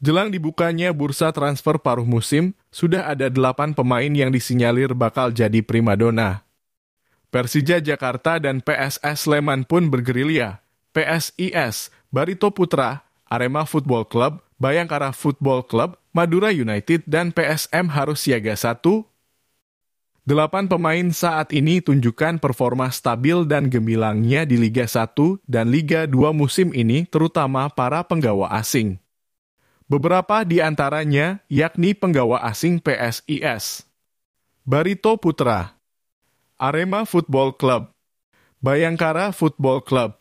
Jelang dibukanya bursa transfer paruh musim, sudah ada delapan pemain yang disinyalir bakal jadi primadona. Persija Jakarta dan PSS Sleman pun bergerilya. PSIS, Barito Putra, Arema Football Club, Bayangkara Football Club, Madura United dan PSM harus siaga satu. Delapan pemain saat ini tunjukkan performa stabil dan gemilangnya di Liga 1 dan Liga 2 musim ini terutama para penggawa asing. Beberapa di antaranya yakni penggawa asing PSIS. Barito Putra Arema Football Club Bayangkara Football Club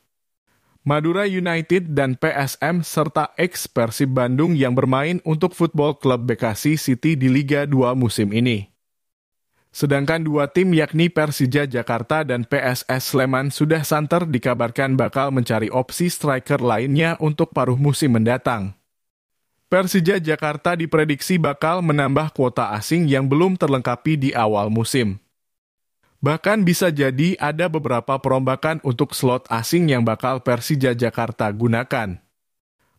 Madura United dan PSM serta ex Persib Bandung yang bermain untuk Football Club Bekasi City di Liga 2 musim ini. Sedangkan dua tim yakni Persija Jakarta dan PSS Sleman sudah santer dikabarkan bakal mencari opsi striker lainnya untuk paruh musim mendatang. Persija Jakarta diprediksi bakal menambah kuota asing yang belum terlengkapi di awal musim. Bahkan bisa jadi ada beberapa perombakan untuk slot asing yang bakal Persija Jakarta gunakan.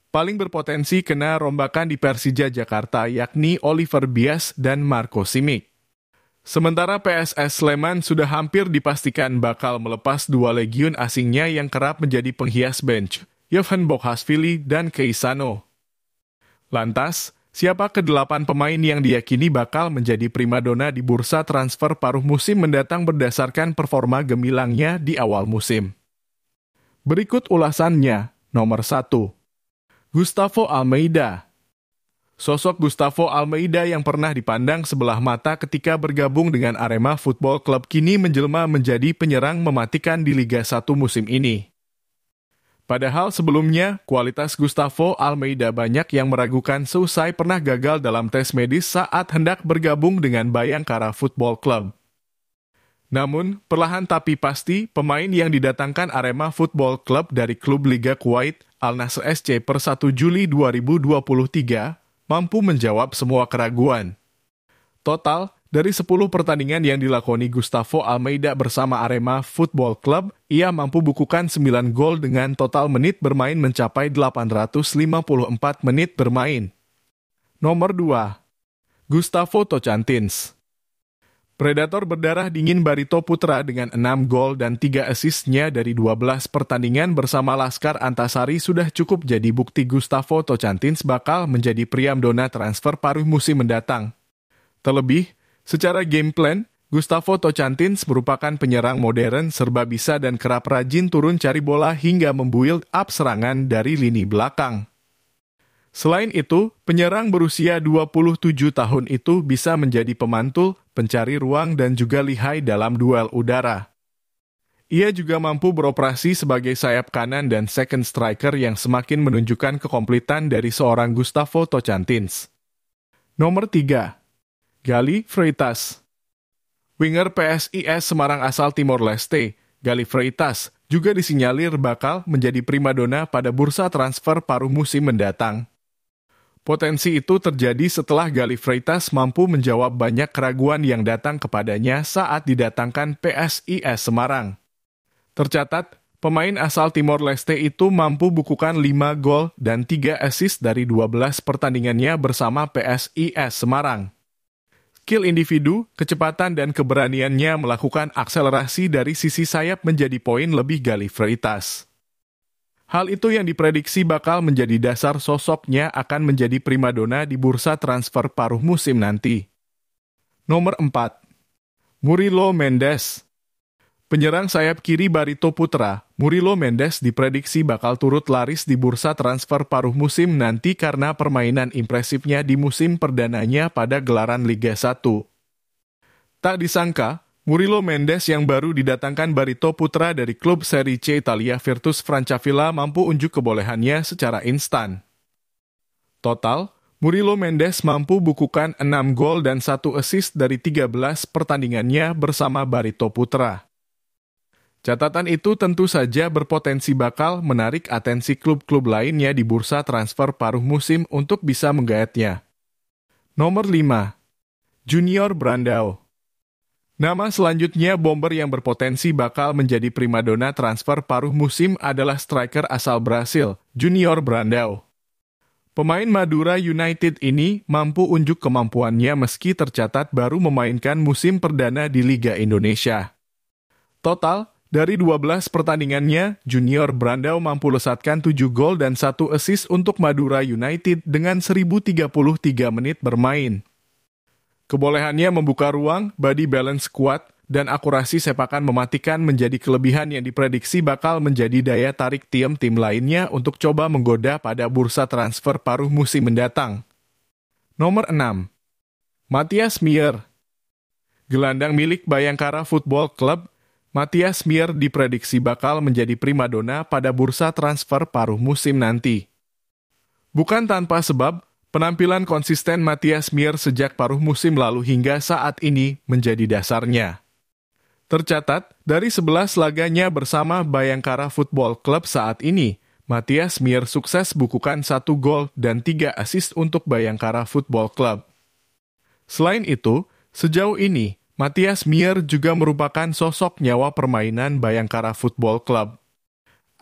Paling berpotensi kena rombakan di Persija Jakarta yakni Oliver Bias dan Marco Simic. Sementara PSS Sleman sudah hampir dipastikan bakal melepas dua legiun asingnya yang kerap menjadi penghias bench, Yevhen Bokhasvili dan Keisano. Lantas, Siapa kedelapan pemain yang diyakini bakal menjadi primadona di bursa transfer paruh musim mendatang berdasarkan performa gemilangnya di awal musim? Berikut ulasannya, nomor 1. Gustavo Almeida Sosok Gustavo Almeida yang pernah dipandang sebelah mata ketika bergabung dengan Arema Football Club kini menjelma menjadi penyerang mematikan di Liga 1 musim ini. Padahal sebelumnya, kualitas Gustavo Almeida banyak yang meragukan seusai pernah gagal dalam tes medis saat hendak bergabung dengan Bayangkara Football Club. Namun, perlahan tapi pasti, pemain yang didatangkan Arema Football Club dari klub Liga Kuwait Al Nasr SC per 1 Juli 2023 mampu menjawab semua keraguan. Total, dari 10 pertandingan yang dilakoni Gustavo Almeida bersama Arema Football Club, ia mampu bukukan 9 gol dengan total menit bermain mencapai 854 menit bermain. Nomor 2. Gustavo Tocantins Predator berdarah dingin Barito Putra dengan 6 gol dan 3 asisnya dari 12 pertandingan bersama Laskar Antasari sudah cukup jadi bukti Gustavo Tocantins bakal menjadi priam dona transfer paruh musim mendatang. Terlebih, secara game plan, Gustavo Tocantins merupakan penyerang modern serba bisa dan kerap rajin turun cari bola hingga membuild up serangan dari lini belakang. Selain itu, penyerang berusia 27 tahun itu bisa menjadi pemantul, pencari ruang dan juga lihai dalam duel udara. Ia juga mampu beroperasi sebagai sayap kanan dan second striker yang semakin menunjukkan kekomplitan dari seorang Gustavo Tocantins. Nomor 3. Gali Freitas. Winger PSIS Semarang asal Timor Leste, Gali Freitas, juga disinyalir bakal menjadi primadona pada bursa transfer paruh musim mendatang. Potensi itu terjadi setelah Gali Freitas mampu menjawab banyak keraguan yang datang kepadanya saat didatangkan PSIS Semarang. Tercatat, pemain asal Timor Leste itu mampu bukukan 5 gol dan 3 assist dari 12 pertandingannya bersama PSIS Semarang skill individu, kecepatan dan keberaniannya melakukan akselerasi dari sisi sayap menjadi poin lebih galiveritas. Hal itu yang diprediksi bakal menjadi dasar sosoknya akan menjadi primadona di bursa transfer paruh musim nanti. Nomor 4. Murilo Mendes Penyerang sayap kiri Barito Putra, Murilo Mendes diprediksi bakal turut laris di bursa transfer paruh musim nanti karena permainan impresifnya di musim perdananya pada gelaran Liga 1. Tak disangka, Murilo Mendes yang baru didatangkan Barito Putra dari klub Serie C Italia Virtus Francavilla mampu unjuk kebolehannya secara instan. Total, Murilo Mendes mampu bukukan 6 gol dan 1 assist dari 13 pertandingannya bersama Barito Putra. Catatan itu tentu saja berpotensi bakal menarik atensi klub-klub lainnya di bursa transfer paruh musim untuk bisa menggaetnya. Nomor 5. Junior Brandao Nama selanjutnya bomber yang berpotensi bakal menjadi primadona transfer paruh musim adalah striker asal Brasil, Junior Brandao. Pemain Madura United ini mampu unjuk kemampuannya meski tercatat baru memainkan musim perdana di Liga Indonesia. Total, dari 12 pertandingannya, Junior Brandao mampu lesatkan 7 gol dan 1 assist untuk Madura United dengan 1033 menit bermain. Kebolehannya membuka ruang, body balance kuat, dan akurasi sepakan mematikan menjadi kelebihan yang diprediksi bakal menjadi daya tarik tim tim lainnya untuk coba menggoda pada bursa transfer paruh musim mendatang. Nomor 6. Matias Mier Gelandang milik Bayangkara Football Club Matias Mir diprediksi bakal menjadi primadona pada bursa transfer paruh musim nanti. Bukan tanpa sebab, penampilan konsisten Matias Mir sejak paruh musim lalu hingga saat ini menjadi dasarnya. Tercatat, dari 11 laganya bersama Bayangkara Football Club saat ini, Matias Mir sukses bukukan satu gol dan tiga assist untuk Bayangkara Football Club. Selain itu, sejauh ini, Matias Mier juga merupakan sosok nyawa permainan Bayangkara Football Club.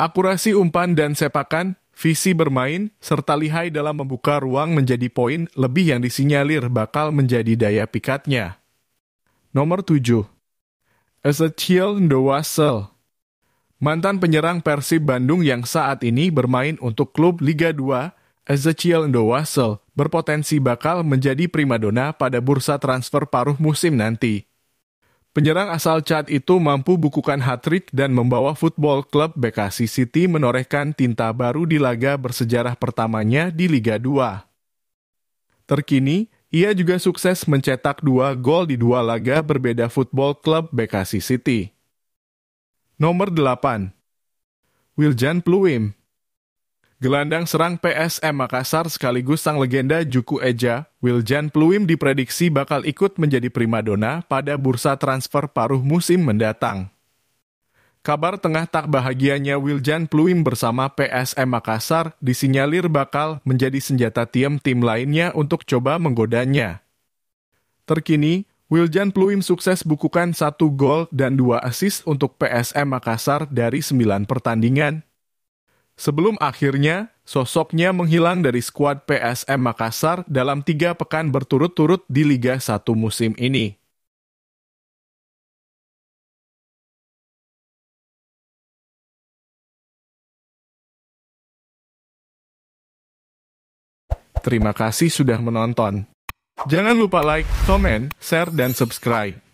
Akurasi umpan dan sepakan, visi bermain, serta lihai dalam membuka ruang menjadi poin lebih yang disinyalir bakal menjadi daya pikatnya. Nomor 7. Ezechiel Ndowasel Mantan penyerang Persib Bandung yang saat ini bermain untuk klub Liga 2 Ezechiel Ndowasel berpotensi bakal menjadi primadona pada bursa transfer paruh musim nanti. Penyerang asal Chad itu mampu bukukan hat-trick dan membawa football Club Bekasi City menorehkan tinta baru di laga bersejarah pertamanya di Liga 2. Terkini, ia juga sukses mencetak dua gol di dua laga berbeda football Club Bekasi City. Nomor 8 Wiljan Pluim Gelandang serang PSM Makassar sekaligus sang legenda Juku Eja, Wiljan Pluim diprediksi bakal ikut menjadi primadona pada bursa transfer paruh musim mendatang. Kabar tengah tak bahagianya Wiljan Pluim bersama PSM Makassar disinyalir bakal menjadi senjata tiem tim lainnya untuk coba menggodanya. Terkini, Wiljan Pluim sukses bukukan satu gol dan dua assist untuk PSM Makassar dari sembilan pertandingan Sebelum akhirnya sosoknya menghilang dari skuad PSM Makassar dalam tiga pekan berturut-turut di Liga 1 musim ini. Terima kasih sudah menonton. Jangan lupa like, comment, share, dan subscribe.